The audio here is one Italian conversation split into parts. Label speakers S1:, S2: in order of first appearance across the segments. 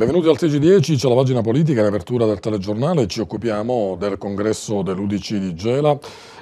S1: Benvenuti al TG10, c'è la pagina politica in apertura del telegiornale, ci occupiamo del congresso dell'Udc di Gela,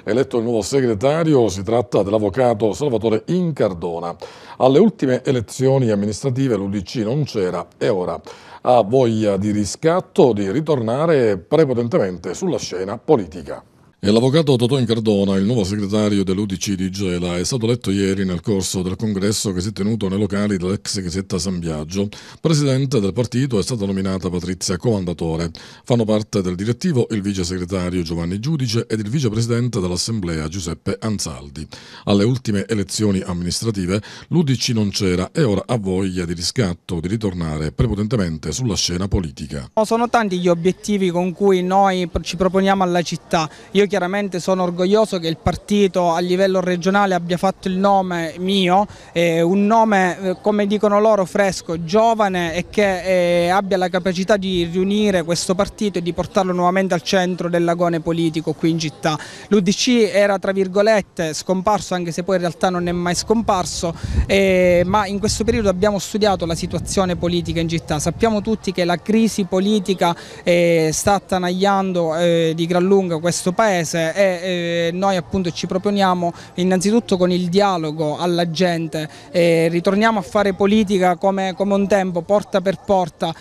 S1: eletto il nuovo segretario, si tratta dell'avvocato Salvatore Incardona. Alle ultime elezioni amministrative l'Udc non c'era e ora ha voglia di riscatto, di ritornare prepotentemente sulla scena politica. L'avvocato Totò Incardona, il nuovo segretario dell'UDC di Gela, è stato eletto ieri nel corso del congresso che si è tenuto nei locali dell'ex chiesetta San Biagio. Presidente del partito è stata nominata Patrizia Comandatore. Fanno parte del direttivo il vice segretario Giovanni Giudice ed il vicepresidente dell'Assemblea Giuseppe Anzaldi. Alle ultime elezioni amministrative l'UDC non c'era e ora ha voglia di riscatto, di ritornare prepotentemente sulla scena politica.
S2: Sono tanti gli obiettivi con cui noi ci proponiamo alla città. Io chiaramente sono orgoglioso che il partito a livello regionale abbia fatto il nome mio, eh, un nome eh, come dicono loro fresco, giovane e che eh, abbia la capacità di riunire questo partito e di portarlo nuovamente al centro dell'agone politico qui in città. L'UDC era tra virgolette scomparso anche se poi in realtà non è mai scomparso, eh, ma in questo periodo abbiamo studiato la situazione politica in città, sappiamo tutti che la crisi politica eh, sta attanagliando eh, di gran lunga questo paese imprese e noi appunto ci proponiamo innanzitutto con il dialogo alla gente, ritorniamo a fare politica come, come, un tempo, porta per porta,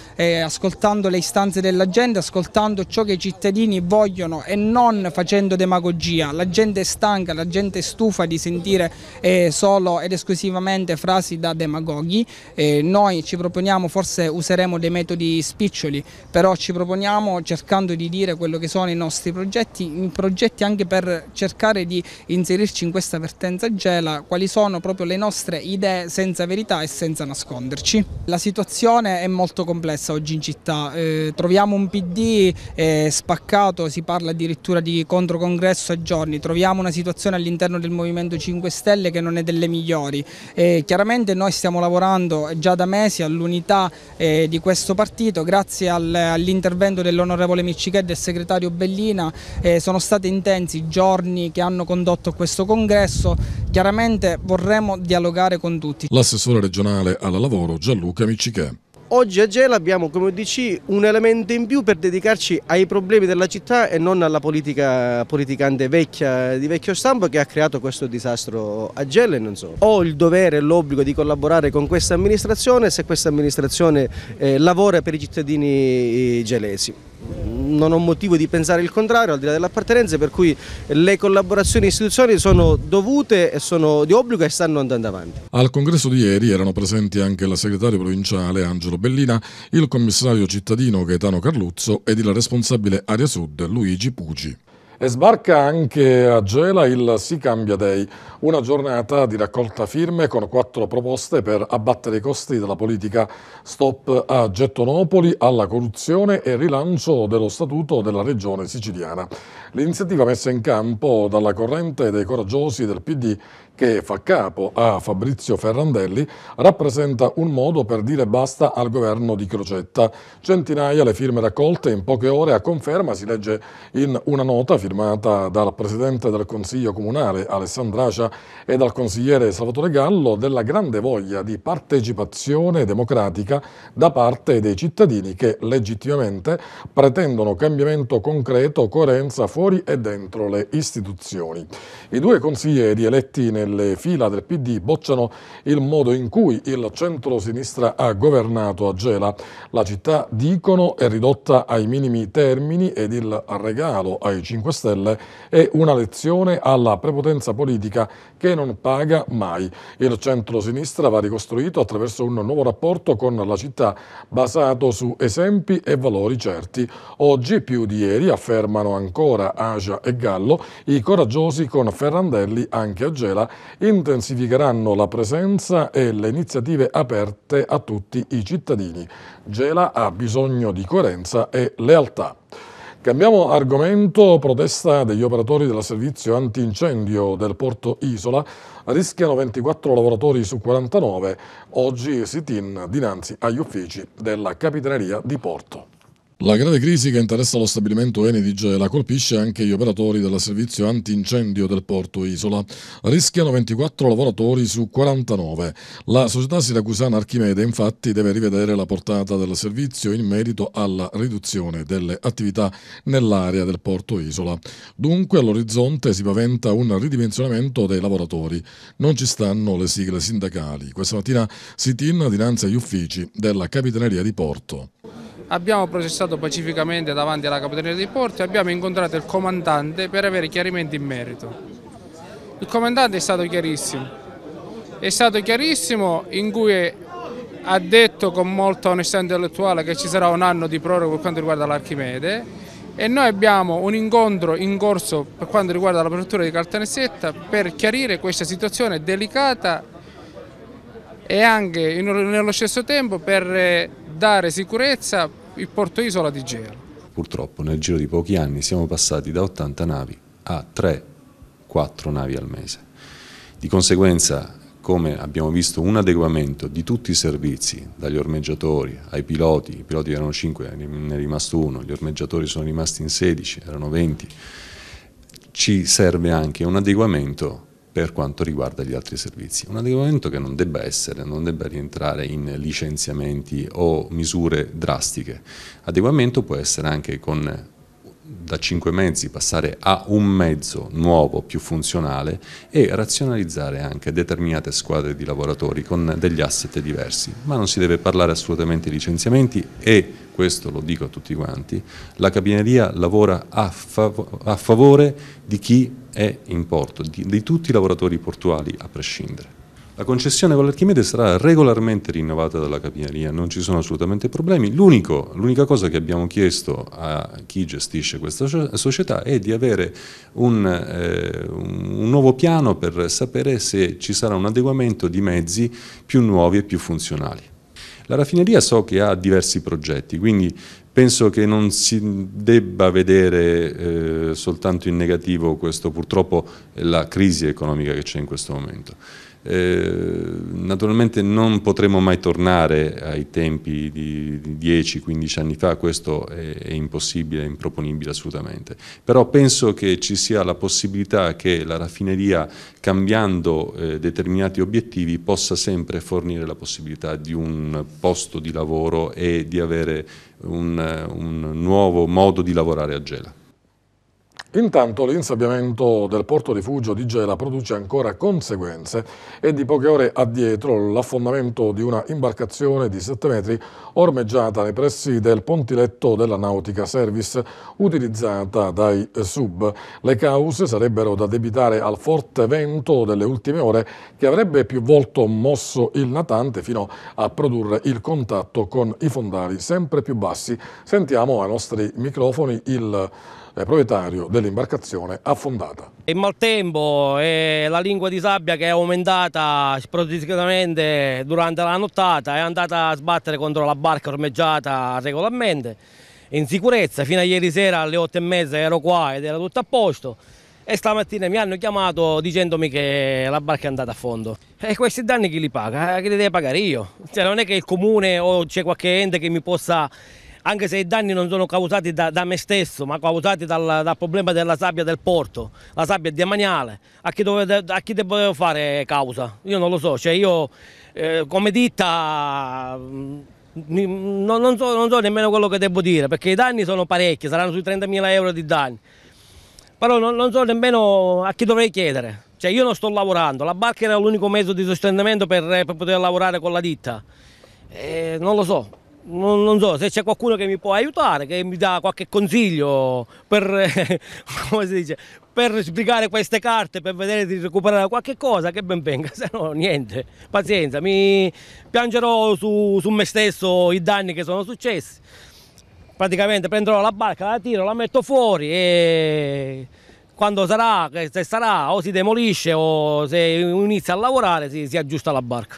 S2: ascoltando le istanze della gente, ascoltando ciò che i cittadini vogliono e non facendo demagogia. La gente è stanca, la gente è stufa di sentire eh, solo ed esclusivamente frasi da demagoghi, noi ci proponiamo, forse useremo dei metodi spiccioli, però ci proponiamo cercando di dire quello che sono i nostri progetti, progetti progetti anche per cercare di inserirci in questa vertenza gela, quali sono proprio le nostre idee senza verità e senza nasconderci. La situazione è molto complessa oggi in città, eh, troviamo un PD eh, spaccato, si parla addirittura di controcongresso a giorni, troviamo una situazione all'interno del Movimento 5 Stelle che non è delle migliori. Eh, chiaramente noi stiamo lavorando già da mesi all'unità eh, di questo partito, grazie al, all'intervento dell'onorevole Miccichè e del segretario Bellina eh, sono stati stati intensi i giorni che hanno condotto questo congresso, chiaramente vorremmo
S3: dialogare con tutti.
S1: L'assessore regionale alla lavoro Gianluca Miccichè.
S3: Oggi a Gela abbiamo, come dici, un elemento in più per dedicarci ai problemi della città e non alla politica politicante vecchia, di vecchio stampo che ha creato questo disastro a Gela e non solo. Ho il dovere e l'obbligo di collaborare con questa amministrazione se questa amministrazione eh, lavora per i cittadini eh, gelesi non ho motivo di pensare il contrario al di là delle appartenenze per cui le collaborazioni istituzionali sono dovute e sono di obbligo e stanno andando avanti.
S1: Al congresso di ieri erano presenti anche la segretaria provinciale Angelo Bellina, il commissario cittadino Gaetano Carluzzo ed il responsabile Aria Sud Luigi Pugi. E sbarca anche a Gela il Si Cambia Day, una giornata di raccolta firme con quattro proposte per abbattere i costi della politica stop a Gettonopoli, alla corruzione e rilancio dello statuto della regione siciliana. L'iniziativa messa in campo dalla corrente dei coraggiosi del PD che fa capo a Fabrizio Ferrandelli, rappresenta un modo per dire basta al governo di Crocetta. Centinaia le firme raccolte in poche ore a conferma, si legge in una nota firmata dal Presidente del Consiglio Comunale Alessandracia e dal consigliere Salvatore Gallo, della grande voglia di partecipazione democratica da parte dei cittadini che legittimamente pretendono cambiamento concreto, coerenza fuori e dentro le istituzioni. I due consiglieri eletti nel nelle fila del PD bocciano il modo in cui il centro-sinistra ha governato a Gela. La città, dicono, è ridotta ai minimi termini ed il regalo ai 5 Stelle è una lezione alla prepotenza politica che non paga mai. Il centro-sinistra va ricostruito attraverso un nuovo rapporto con la città basato su esempi e valori certi. Oggi più di ieri, affermano ancora Asia e Gallo, i coraggiosi con Ferrandelli anche a Gela intensificheranno la presenza e le iniziative aperte a tutti i cittadini. Gela ha bisogno di coerenza e lealtà. Cambiamo argomento, protesta degli operatori del servizio antincendio del porto Isola, rischiano 24 lavoratori su 49, oggi sit-in dinanzi agli uffici della Capitaneria di Porto. La grave crisi che interessa lo stabilimento Eni di Gela colpisce anche gli operatori del servizio antincendio del porto Isola. Rischiano 24 lavoratori su 49. La società siracusana Archimede infatti deve rivedere la portata del servizio in merito alla riduzione delle attività nell'area del porto Isola. Dunque all'orizzonte si paventa un ridimensionamento dei lavoratori. Non ci stanno le sigle sindacali. Questa mattina si tinna dinanzi agli uffici della Capitaneria di Porto.
S2: Abbiamo processato pacificamente davanti alla Capitaneria dei Porti e abbiamo incontrato il comandante per avere chiarimenti in merito. Il comandante è stato chiarissimo, è stato chiarissimo in cui ha detto con molta onestà intellettuale che ci sarà un anno di proroga per quanto riguarda l'Archimede e noi abbiamo un incontro in corso per quanto riguarda la prefettura di Caltanissetta per chiarire questa situazione delicata e anche nello stesso tempo per dare sicurezza il porto isola di Gera.
S4: Purtroppo nel giro di pochi anni siamo passati da 80 navi a 3-4 navi al mese. Di conseguenza, come abbiamo visto un adeguamento di tutti i servizi, dagli ormeggiatori ai piloti, i piloti erano 5, ne è rimasto uno, gli ormeggiatori sono rimasti in 16, erano 20, ci serve anche un adeguamento per quanto riguarda gli altri servizi. Un adeguamento che non debba essere, non debba rientrare in licenziamenti o misure drastiche. Adeguamento può essere anche con da cinque mezzi passare a un mezzo nuovo più funzionale e razionalizzare anche determinate squadre di lavoratori con degli asset diversi, ma non si deve parlare assolutamente di licenziamenti e questo lo dico a tutti quanti, la cabineria lavora a, fav a favore di chi è in porto, di, di tutti i lavoratori portuali a prescindere. La concessione con l'Archimede sarà regolarmente rinnovata dalla capineria, non ci sono assolutamente problemi. l'unica cosa che abbiamo chiesto a chi gestisce questa società è di avere un, eh, un nuovo piano per sapere se ci sarà un adeguamento di mezzi più nuovi e più funzionali. La raffineria so che ha diversi progetti, quindi penso che non si debba vedere eh, soltanto in negativo questo, purtroppo la crisi economica che c'è in questo momento. Eh, naturalmente non potremo mai tornare ai tempi di, di 10-15 anni fa, questo è, è impossibile, è improponibile assolutamente, però penso che ci sia la possibilità che la raffineria cambiando eh, determinati obiettivi possa sempre fornire la possibilità di un posto di lavoro e di avere un, un nuovo modo di lavorare a Gela.
S1: Intanto l'insabbiamento del porto rifugio di Gela produce ancora conseguenze e di poche ore addietro l'affondamento di una imbarcazione di 7 metri ormeggiata nei pressi del pontiletto della Nautica Service utilizzata dai sub. Le cause sarebbero da debitare al forte vento delle ultime ore che avrebbe più volte mosso il natante fino a produrre il contatto con i fondali sempre più bassi. Sentiamo ai nostri microfoni il proprietario dell'imbarcazione affondata.
S5: Il maltempo e la lingua di sabbia che è aumentata spropositamente durante la nottata è andata a sbattere contro la barca ormeggiata regolarmente in sicurezza. Fino a ieri sera alle 8 e mezza ero qua ed era tutto a posto e stamattina mi hanno chiamato dicendomi che la barca è andata a fondo. E questi danni chi li paga? Eh, chi li deve pagare io? Cioè non è che il comune o c'è qualche ente che mi possa anche se i danni non sono causati da, da me stesso, ma causati dal, dal, problema della sabbia del porto, la sabbia è demaniale, a chi, dove, a chi devo fare causa? Io non lo so, cioè io eh, come ditta mm, non, non, so, non so nemmeno quello che devo dire, perché i danni sono parecchi, saranno sui 30.000 euro di danni, però non, non so nemmeno a chi dovrei chiedere. Cioè io non sto lavorando, la barca era l'unico mezzo di sostentamento per, eh, per poter lavorare con la ditta. Eh, non lo so, non, non, so, se c'è qualcuno che mi può aiutare, che mi dà qualche consiglio per, dice, per spiegare queste carte, per vedere di recuperare qualche cosa, che ben venga, se no niente, pazienza, mi piangerò su, su me stesso i danni che sono successi. Praticamente prenderò la barca, la tiro, la metto fuori e quando sarà, se sarà, o si demolisce o se inizia a lavorare si, si aggiusta la barca.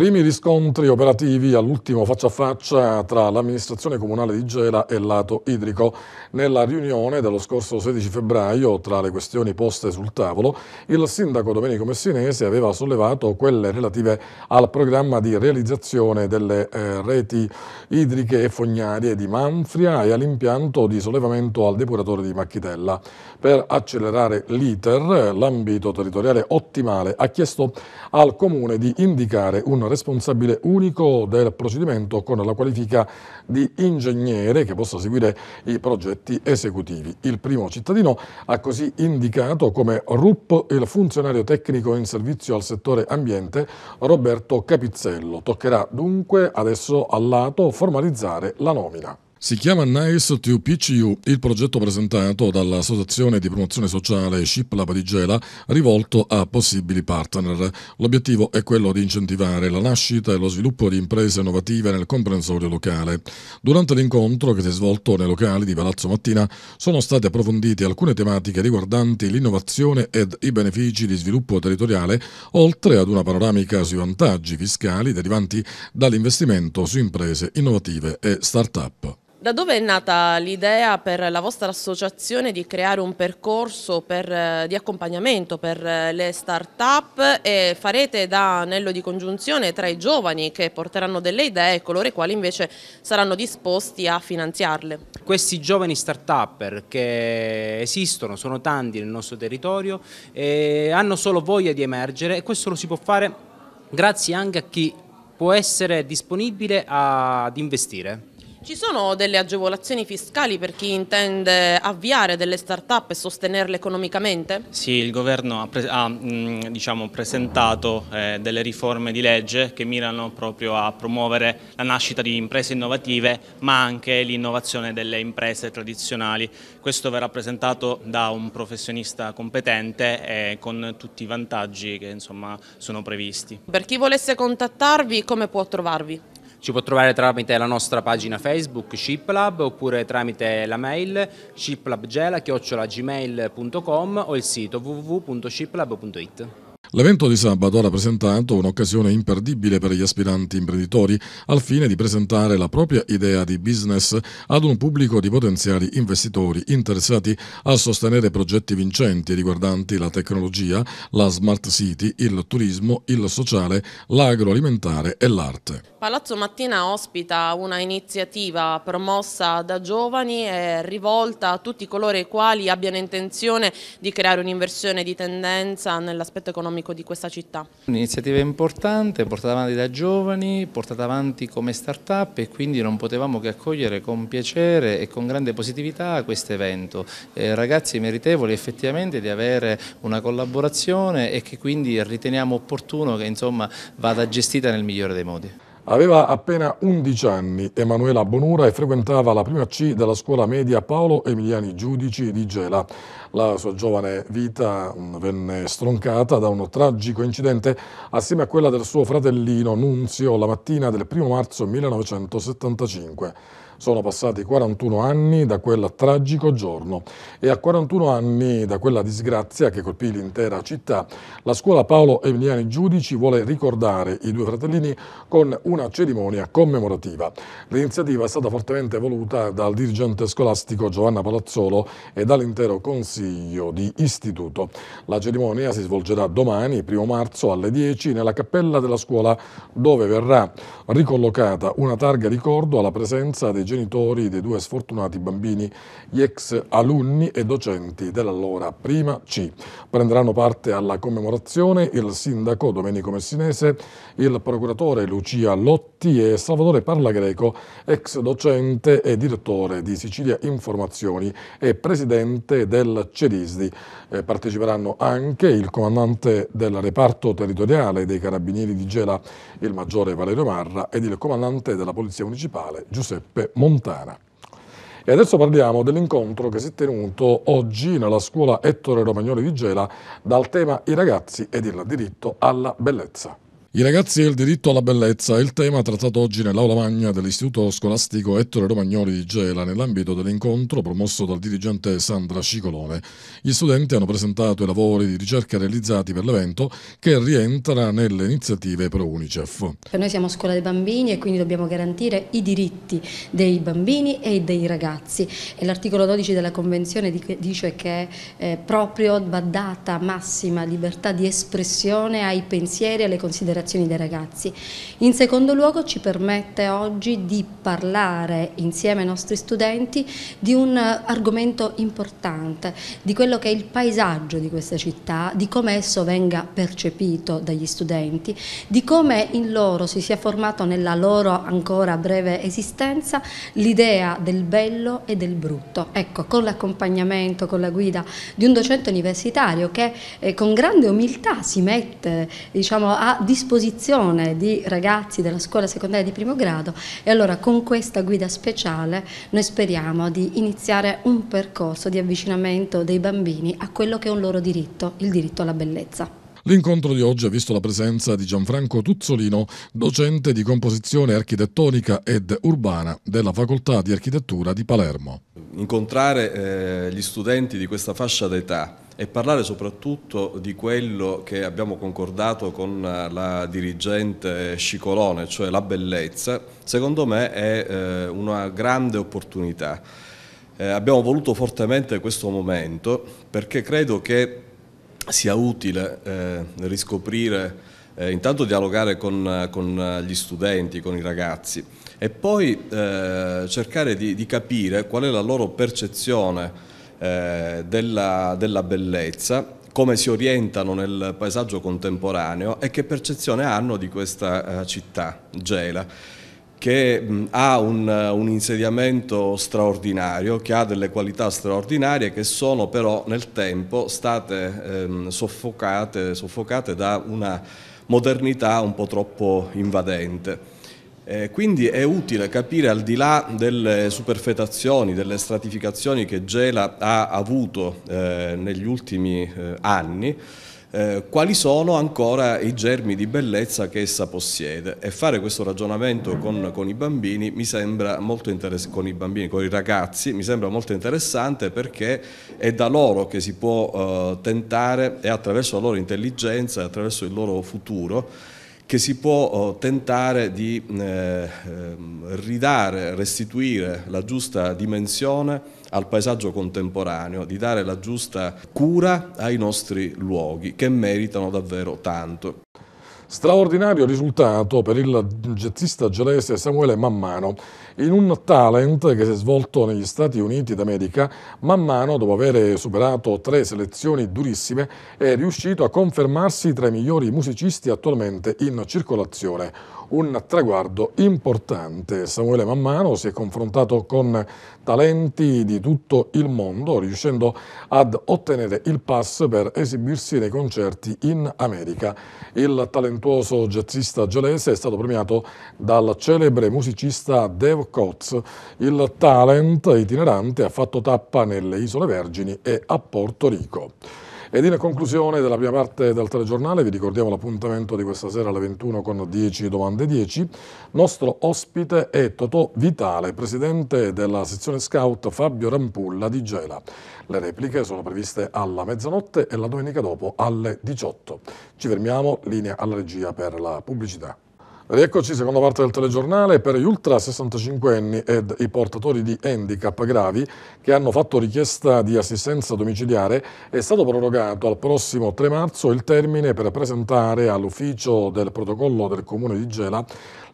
S1: Primi riscontri operativi all'ultimo faccia a faccia tra l'amministrazione comunale di Gela e lato idrico. Nella riunione dello scorso 16 febbraio, tra le questioni poste sul tavolo, il sindaco Domenico Messinese aveva sollevato quelle relative al programma di realizzazione delle eh, reti idriche e fognarie di Manfria e all'impianto di sollevamento al depuratore di Macchitella. Per accelerare l'iter, l'ambito territoriale ottimale ha chiesto al comune di indicare un responsabile unico del procedimento con la qualifica di ingegnere che possa seguire i progetti esecutivi. Il primo cittadino ha così indicato come RUP il funzionario tecnico in servizio al settore ambiente Roberto Capizzello. Toccherà dunque adesso lato formalizzare la nomina. Si chiama NICE to PCU il progetto presentato dall'Associazione di Promozione Sociale Shiplab di Gela rivolto a possibili partner. L'obiettivo è quello di incentivare la nascita e lo sviluppo di imprese innovative nel comprensorio locale. Durante l'incontro che si è svolto nei locali di Palazzo Mattina sono state approfondite alcune tematiche riguardanti l'innovazione ed i benefici di sviluppo territoriale, oltre ad una panoramica sui vantaggi fiscali derivanti dall'investimento su imprese innovative e start-up.
S6: Da dove è nata l'idea per la vostra associazione di creare un percorso per, eh, di accompagnamento per eh, le start-up e farete da anello di congiunzione tra i giovani che porteranno delle idee e coloro i quali invece saranno disposti a finanziarle?
S2: Questi giovani start-upper che esistono, sono tanti nel nostro territorio, hanno solo voglia di emergere e questo lo si può fare grazie anche a chi può essere disponibile ad investire. Ci
S6: sono delle agevolazioni fiscali per chi intende avviare delle start-up e sostenerle economicamente?
S2: Sì, il governo ha, pre ha mm, diciamo, presentato eh, delle riforme di legge che mirano proprio a promuovere la nascita di imprese innovative ma anche l'innovazione delle imprese tradizionali. Questo verrà presentato da un professionista competente e con tutti i vantaggi che insomma, sono previsti.
S6: Per chi volesse contattarvi come può trovarvi?
S2: Ci può trovare tramite la nostra pagina Facebook Shiplab oppure tramite la mail shiplabgela.gmail.com o il sito www.shiplab.it.
S1: L'evento di sabato ha rappresentato un'occasione imperdibile per gli aspiranti imprenditori al fine di presentare la propria idea di business ad un pubblico di potenziali investitori interessati a sostenere progetti vincenti riguardanti la tecnologia, la smart city, il turismo, il sociale, l'agroalimentare e l'arte.
S6: Palazzo Mattina ospita una iniziativa promossa da giovani e rivolta a tutti coloro i quali abbiano intenzione di creare un'inversione di tendenza nell'aspetto economico armonico di questa città.
S7: Un'iniziativa importante, portata avanti da giovani, portata avanti come start-up e quindi non potevamo che accogliere con piacere e con grande positività questo evento. Eh, ragazzi meritevoli effettivamente di avere una collaborazione e che quindi riteniamo opportuno che insomma, vada gestita nel migliore dei modi.
S1: Aveva appena 11 anni Emanuela Bonura e frequentava la prima C della scuola media Paolo Emiliani Giudici di Gela. La sua giovane vita mm, venne stroncata da un tragico incidente assieme a quella del suo fratellino Nunzio la mattina del 1 marzo 1975. Sono passati 41 anni da quel tragico giorno e a 41 anni da quella disgrazia che colpì l'intera città, la scuola Paolo Emiliani Giudici vuole ricordare i due fratellini con una cerimonia commemorativa. L'iniziativa è stata fortemente voluta dal dirigente scolastico Giovanna Palazzolo e dall'intero consiglio di istituto. La cerimonia si svolgerà domani, 1 marzo, alle 10 nella cappella della scuola dove verrà ricollocata una targa ricordo alla presenza dei genitori dei due sfortunati bambini, gli ex alunni e docenti dell'allora prima C. Prenderanno parte alla commemorazione il sindaco Domenico Messinese, il procuratore Lucia Lotti e Salvatore Parlagreco, ex docente e direttore di Sicilia Informazioni e presidente del CEDISDI. Eh, parteciperanno anche il comandante del reparto territoriale dei Carabinieri di Gela, il maggiore Valerio Marra, ed il comandante della Polizia Municipale, Giuseppe Montana. E adesso parliamo dell'incontro che si è tenuto oggi nella scuola Ettore Romagnoli di Gela dal tema I ragazzi ed il diritto alla bellezza. I ragazzi e il diritto alla bellezza è il tema trattato oggi nell'aula magna dell'Istituto Scolastico Ettore Romagnoli di Gela nell'ambito dell'incontro promosso dal dirigente Sandra Cicolone. Gli studenti hanno presentato i lavori di ricerca realizzati per l'evento che rientra nelle iniziative pro UNICEF.
S7: Noi siamo scuola dei bambini e quindi dobbiamo garantire i diritti dei bambini e dei ragazzi e l'articolo 12 della Convenzione dice che eh, proprio va data massima libertà di espressione ai pensieri e alle considerazioni aspirazioni dei ragazzi. In secondo luogo ci permette oggi di parlare insieme ai nostri studenti di un argomento importante, di quello che è il paesaggio di questa città, di come esso venga percepito dagli studenti, di come in loro si sia formato nella loro ancora breve esistenza l'idea del bello e del brutto. Ecco, con l'accompagnamento, con la guida di un docente universitario che eh, con grande umiltà si mette diciamo, a disposizione disposizione di ragazzi della scuola secondaria di primo grado e allora con questa guida speciale noi speriamo di iniziare un percorso di avvicinamento dei bambini a quello che è un loro diritto, il diritto alla bellezza.
S1: L'incontro di oggi ha visto la presenza di Gianfranco Tuzzolino, docente di composizione architettonica ed urbana della Facoltà di Architettura di Palermo.
S3: Incontrare eh, gli studenti di questa fascia d'età e parlare soprattutto di quello che abbiamo concordato con eh, la dirigente Scicolone, cioè la bellezza, secondo me è eh, una grande opportunità. Eh, abbiamo voluto fortemente questo momento perché credo che sia utile eh, riscoprire, eh, intanto dialogare con, con, eh, gli studenti, con i ragazzi e poi eh, cercare di, di, capire qual è la loro percezione eh, della, della bellezza come si orientano nel paesaggio contemporaneo e che percezione hanno di questa eh, città, Gela che mh, ha un, un, insediamento straordinario, che ha delle qualità straordinarie che sono però nel tempo state ehm, soffocate, soffocate, da una modernità un po' troppo invadente. Eh, quindi è utile capire al di là delle superfetazioni, delle stratificazioni che Gela ha avuto eh, negli ultimi eh, anni, eh, quali sono ancora i germi di bellezza che essa possiede e fare questo ragionamento con, con i bambini mi sembra molto interessante, con i bambini, con i ragazzi, mi sembra molto interessante perché è da loro che si può eh, tentare e attraverso la loro intelligenza, attraverso il loro futuro, che si può oh, tentare di eh, ehm, ridare, restituire la giusta dimensione al paesaggio contemporaneo, di dare la giusta cura
S1: ai nostri luoghi che meritano davvero tanto. Straordinario risultato per il jazzista gelese Samuele Mammano in un talent che si è svolto negli Stati Uniti d'America, man mano, dopo aver superato tre selezioni durissime, è riuscito a confermarsi tra i migliori musicisti attualmente in circolazione un traguardo importante. Samuele Mammano si è confrontato con talenti di tutto il mondo, riuscendo ad ottenere il pass per esibirsi nei concerti in America. Il talentuoso jazzista gelese è stato premiato dal celebre musicista Dave Coates. Il talent itinerante ha fatto tappa nelle Isole Vergini e a Porto Rico. Ed in conclusione della prima parte del telegiornale vi ricordiamo l'appuntamento di questa sera alle 21 con 10 domande 10. Nostro ospite è Totò Vitale, presidente della sezione scout Fabio Rampulla di Gela. Le repliche sono previste alla mezzanotte e la domenica dopo alle 18. Ci fermiamo, linea alla regia per la pubblicità. Rieccoci, seconda parte del telegiornale, per gli ultra 65 anni ed i portatori di handicap gravi che hanno fatto richiesta di assistenza domiciliare è stato prorogato al prossimo 3 marzo il termine per presentare all'ufficio del protocollo del Comune di Gela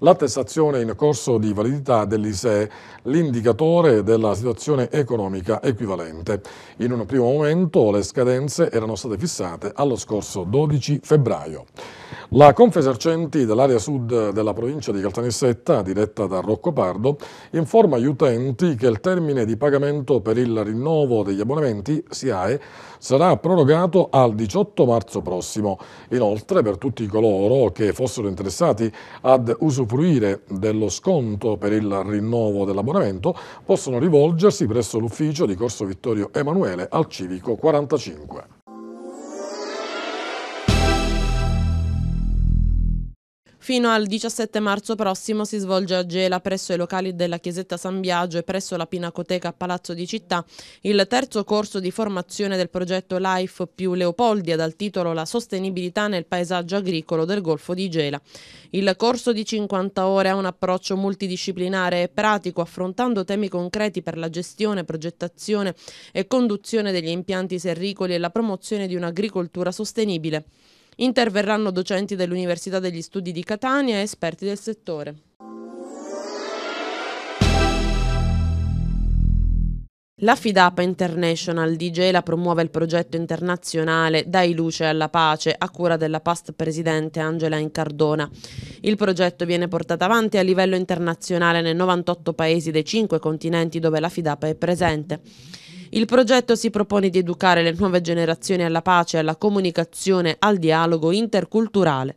S1: l'attestazione in corso di validità dell'ISEE, l'indicatore della situazione economica equivalente. In un primo momento le scadenze erano state fissate allo scorso 12 febbraio. La Confesercenti dell'area sud della provincia di Caltanissetta, diretta da Rocco Pardo, informa gli utenti che il termine di pagamento per il rinnovo degli abbonamenti SIAE sarà prorogato al 18 marzo prossimo. Inoltre, per tutti coloro che fossero interessati ad usufruire dello sconto per il rinnovo dell'abbonamento, possono rivolgersi presso l'ufficio di Corso Vittorio Emanuele al civico 45.
S6: Fino al 17 marzo prossimo si svolge a Gela presso i locali della Chiesetta San Biagio e presso la Pinacoteca Palazzo di Città il terzo corso di formazione del progetto Life più Leopoldia dal titolo La sostenibilità nel paesaggio agricolo del Golfo di Gela. Il corso di 50 ore ha un approccio multidisciplinare e pratico affrontando temi concreti per la gestione, progettazione e conduzione degli impianti serricoli e la promozione di un'agricoltura sostenibile. Interverranno docenti dell'Università degli Studi di Catania e esperti del settore. La Fidapa International di Gela promuove il progetto internazionale Dai luce alla pace a cura della past presidente Angela Incardona. Il progetto viene portato avanti a livello internazionale nei 98 paesi dei 5 continenti dove la Fidapa è presente. Il progetto si propone di educare le nuove generazioni alla pace, alla comunicazione, al dialogo interculturale.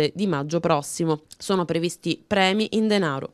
S6: di maggio prossimo. Sono previsti premi in denaro.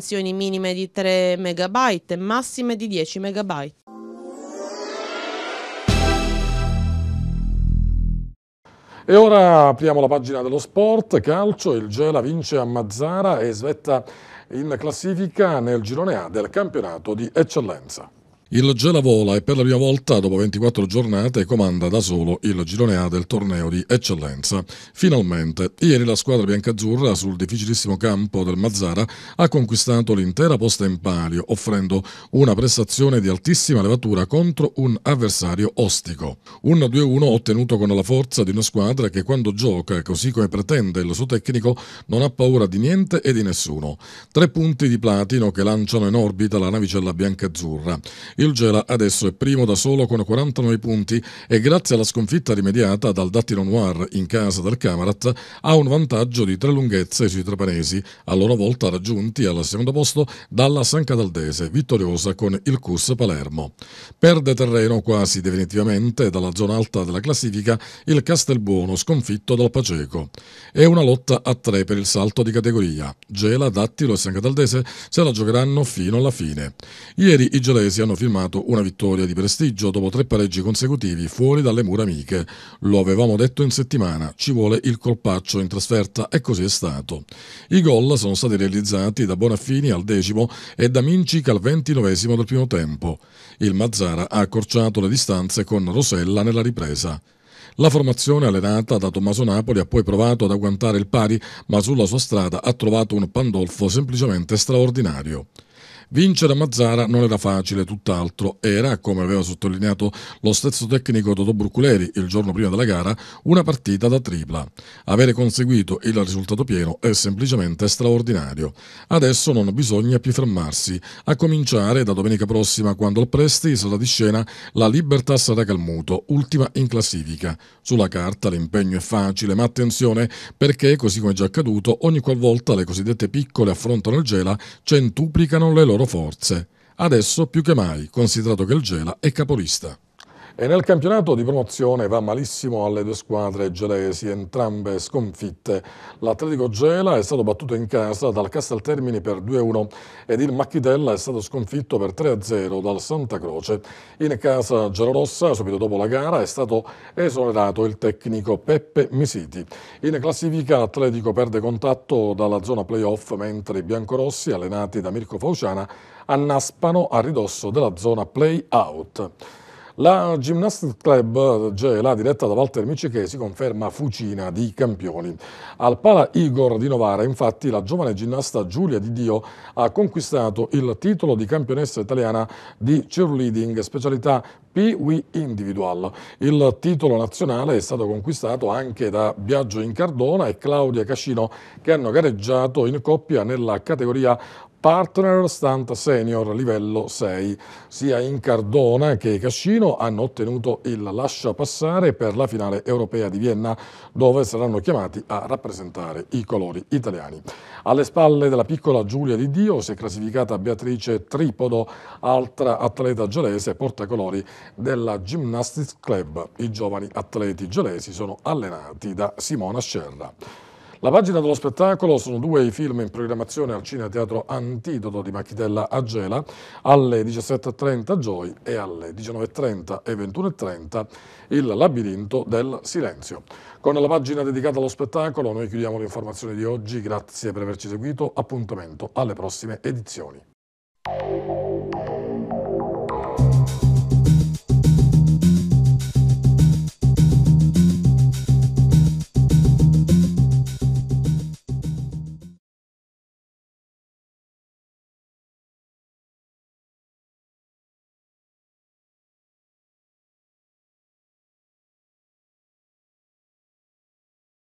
S6: dimensioni minime di 3 MB e massime di 10 MB.
S1: E ora apriamo la pagina dello sport, calcio, il Gela vince a Mazzara e svetta in classifica nel girone A del campionato di eccellenza. Il Gela vola e per la prima volta dopo 24 giornate comanda da solo il girone A del torneo di eccellenza. Finalmente, ieri la squadra biancazzurra sul difficilissimo campo del Mazzara ha conquistato l'intera posta in palio, offrendo una prestazione di altissima levatura contro un avversario ostico. Un 2-1 ottenuto con la forza di una squadra che quando gioca, così come pretende il suo tecnico, non ha paura di niente e di nessuno. Tre punti di platino che lanciano in orbita la navicella biancazzurra. Il Gela adesso è primo da solo con 49 punti e grazie alla sconfitta rimediata dal Dattino Noir in casa del Camarat ha un vantaggio di tre lunghezze sui trapanesi, a loro volta raggiunti al secondo posto dalla San Cataldese, vittoriosa con il Cus Palermo. Perde terreno quasi definitivamente dalla zona alta della classifica il Castelbuono sconfitto dal Paceco. È una lotta a tre per il salto di categoria. Gela, Dattilo e San Cataldese se la giocheranno fino alla fine. Ieri i gelesi hanno finito firmato una vittoria di prestigio dopo tre pareggi consecutivi fuori dalle mura amiche. Lo avevamo detto in settimana, ci vuole il colpaccio in trasferta e così è stato. I gol sono stati realizzati da Bonaffini al decimo e da Mincic al ventinovesimo del primo tempo. Il Mazzara ha accorciato le distanze con Rosella nella ripresa. La formazione allenata da Tommaso Napoli ha poi provato ad agguantare il pari, ma sulla sua strada ha trovato un Pandolfo semplicemente straordinario. Vincere a Mazzara non era facile, tutt'altro. Era, come aveva sottolineato lo stesso tecnico Totò Bruculeri il giorno prima della gara, una partita da tripla. Avere conseguito il risultato pieno è semplicemente straordinario. Adesso non bisogna più fermarsi, a cominciare da domenica prossima quando al Presti sarà di scena la Libertas Racalmuto, ultima in classifica. Sulla carta l'impegno è facile, ma attenzione perché, così come è già accaduto, ogni qualvolta le cosiddette piccole affrontano il Gela, centuplicano le loro loro forze, adesso più che mai, considerato che il Gela è capolista. E nel campionato di promozione va malissimo alle due squadre gelesi, entrambe sconfitte. L'Atletico Gela è stato battuto in casa dal Casteltermini per 2-1 ed il Macchitella è stato sconfitto per 3-0 dal Santa Croce. In casa Gelorossa, subito dopo la gara, è stato esonerato il tecnico Peppe Misiti. In classifica l'Atletico perde contatto dalla zona playoff, mentre i biancorossi, allenati da Mirko Fauciana, annaspano a ridosso della zona play-out. La Gymnastics Club Gela, diretta da Walter Micechesi, conferma Fucina di campioni. Al Pala Igor di Novara, infatti, la giovane ginnasta Giulia Di Dio ha conquistato il titolo di campionessa italiana di cheerleading, specialità PW individual. Il titolo nazionale è stato conquistato anche da Biagio Incardona e Claudia Cascino, che hanno gareggiato in coppia nella categoria partner Stanta Senior livello 6. Sia in Cardona che Cascino hanno ottenuto il lascia passare per la finale europea di Vienna dove saranno chiamati a rappresentare i colori italiani. Alle spalle della piccola Giulia Di Dio si è classificata Beatrice Tripodo, altra atleta gelese portacolori della Gymnastics Club. I giovani atleti gelesi sono allenati da Simona Scerra. La pagina dello spettacolo sono due i film in programmazione al Cine Teatro Antidoto di Machitella Gela alle 17.30 Joy e alle 19.30 e 21.30 Il labirinto del silenzio. Con la pagina dedicata allo spettacolo noi chiudiamo le informazioni di oggi, grazie per averci seguito, appuntamento alle prossime edizioni.